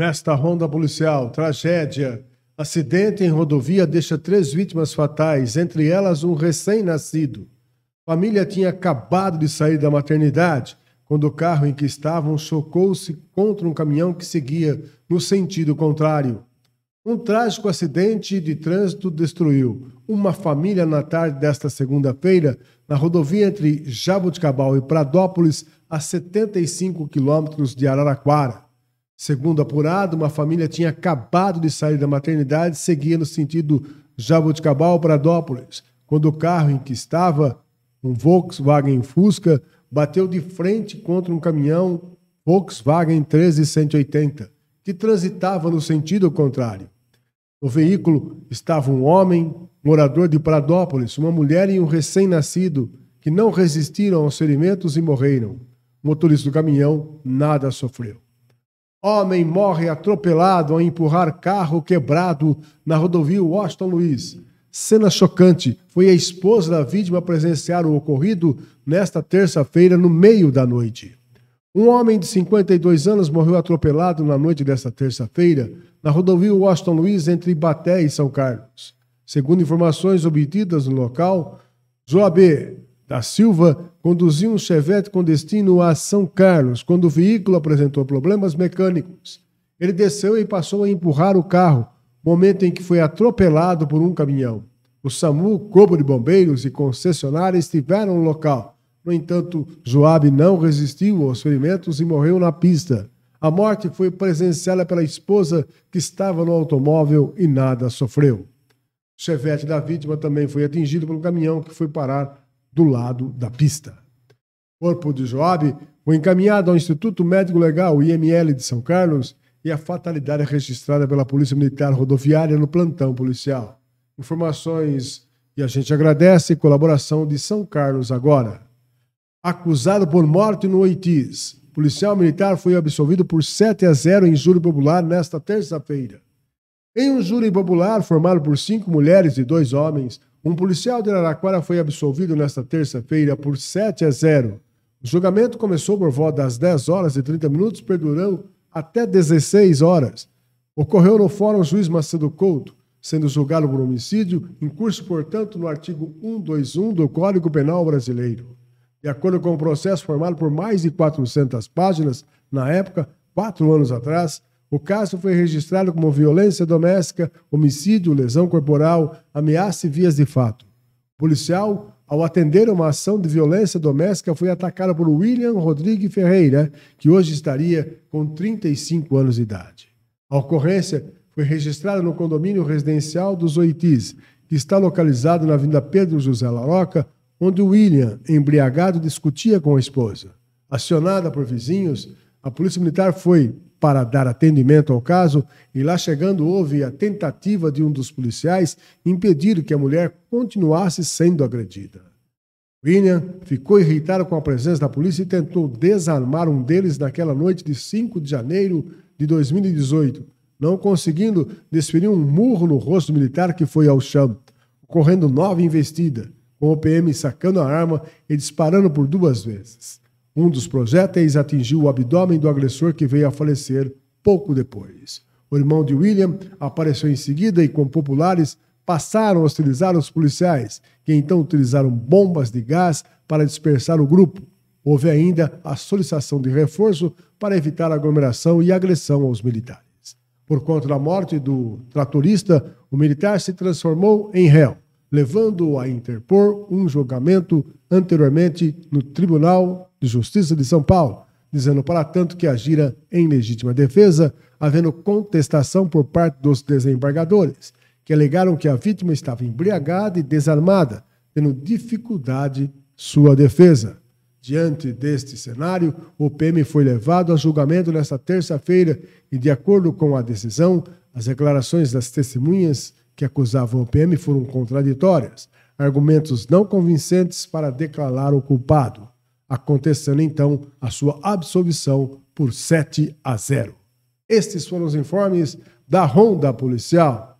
Nesta ronda policial, tragédia. Acidente em rodovia deixa três vítimas fatais, entre elas um recém-nascido. Família tinha acabado de sair da maternidade quando o carro em que estavam chocou-se contra um caminhão que seguia no sentido contrário. Um trágico acidente de trânsito destruiu uma família na tarde desta segunda-feira na rodovia entre Jaboticabal e Pradópolis, a 75 quilômetros de Araraquara. Segundo apurado, uma família tinha acabado de sair da maternidade e seguia no sentido Jaboticabal-Pradópolis, quando o carro em que estava, um Volkswagen Fusca, bateu de frente contra um caminhão Volkswagen 13180, que transitava no sentido contrário. No veículo estava um homem, morador de Pradópolis, uma mulher e um recém-nascido, que não resistiram aos ferimentos e morreram. O motorista do caminhão nada sofreu. Homem morre atropelado ao empurrar carro quebrado na rodovia Washington Luiz. Cena chocante. Foi a esposa da vítima presenciar o ocorrido nesta terça-feira, no meio da noite. Um homem de 52 anos morreu atropelado na noite desta terça-feira na rodovia Washington Luiz entre Baté e São Carlos. Segundo informações obtidas no local, Joab da Silva conduziu um Chevette com destino a São Carlos quando o veículo apresentou problemas mecânicos. Ele desceu e passou a empurrar o carro, momento em que foi atropelado por um caminhão. O SAMU, Corpo de Bombeiros e concessionária estiveram no local. No entanto, Joab não resistiu aos ferimentos e morreu na pista. A morte foi presenciada pela esposa que estava no automóvel e nada sofreu. O chevette da vítima também foi atingido por um caminhão que foi parar do lado da pista. O corpo de Joab foi encaminhado ao Instituto Médico Legal, IML de São Carlos, e a fatalidade é registrada pela Polícia Militar Rodoviária no plantão policial. Informações e a gente agradece a colaboração de São Carlos agora. Acusado por morte no Oitis, policial militar foi absolvido por 7 a 0 em júri popular nesta terça-feira. Em um júri popular formado por cinco mulheres e dois homens, um policial de Araraquara foi absolvido nesta terça-feira por 7 a 0. O julgamento começou por volta das 10 horas e 30 minutos, perdurando até 16 horas. Ocorreu no Fórum Juiz Macedo Couto, sendo julgado por homicídio, em curso portanto, no artigo 121 do Código Penal Brasileiro. De acordo com o um processo formado por mais de 400 páginas, na época, quatro anos atrás, o caso foi registrado como violência doméstica, homicídio, lesão corporal, ameaça e vias de fato. O policial, ao atender uma ação de violência doméstica, foi atacado por William Rodrigues Ferreira, que hoje estaria com 35 anos de idade. A ocorrência foi registrada no condomínio residencial dos Oitis, que está localizado na Avenida Pedro José Laroca, onde William, embriagado, discutia com a esposa. Acionada por vizinhos, a Polícia Militar foi para dar atendimento ao caso e lá chegando houve a tentativa de um dos policiais impedir que a mulher continuasse sendo agredida. William ficou irritado com a presença da polícia e tentou desarmar um deles naquela noite de 5 de janeiro de 2018, não conseguindo desferir um murro no rosto militar que foi ao chão, ocorrendo nova investida, com o PM sacando a arma e disparando por duas vezes. Um dos projéteis atingiu o abdômen do agressor que veio a falecer pouco depois. O irmão de William apareceu em seguida e, com populares, passaram a hostilizar os policiais, que então utilizaram bombas de gás para dispersar o grupo. Houve ainda a solicitação de reforço para evitar aglomeração e agressão aos militares. Por conta da morte do tratorista, o militar se transformou em réu, levando-o a interpor um julgamento anteriormente no Tribunal de Justiça de São Paulo, dizendo, para tanto, que agira em legítima defesa, havendo contestação por parte dos desembargadores, que alegaram que a vítima estava embriagada e desarmada, tendo dificuldade sua defesa. Diante deste cenário, o PM foi levado a julgamento nesta terça-feira e, de acordo com a decisão, as declarações das testemunhas que acusavam o PM foram contraditórias, argumentos não convincentes para declarar o culpado acontecendo então a sua absolvição por 7 a 0. Estes foram os informes da Ronda Policial.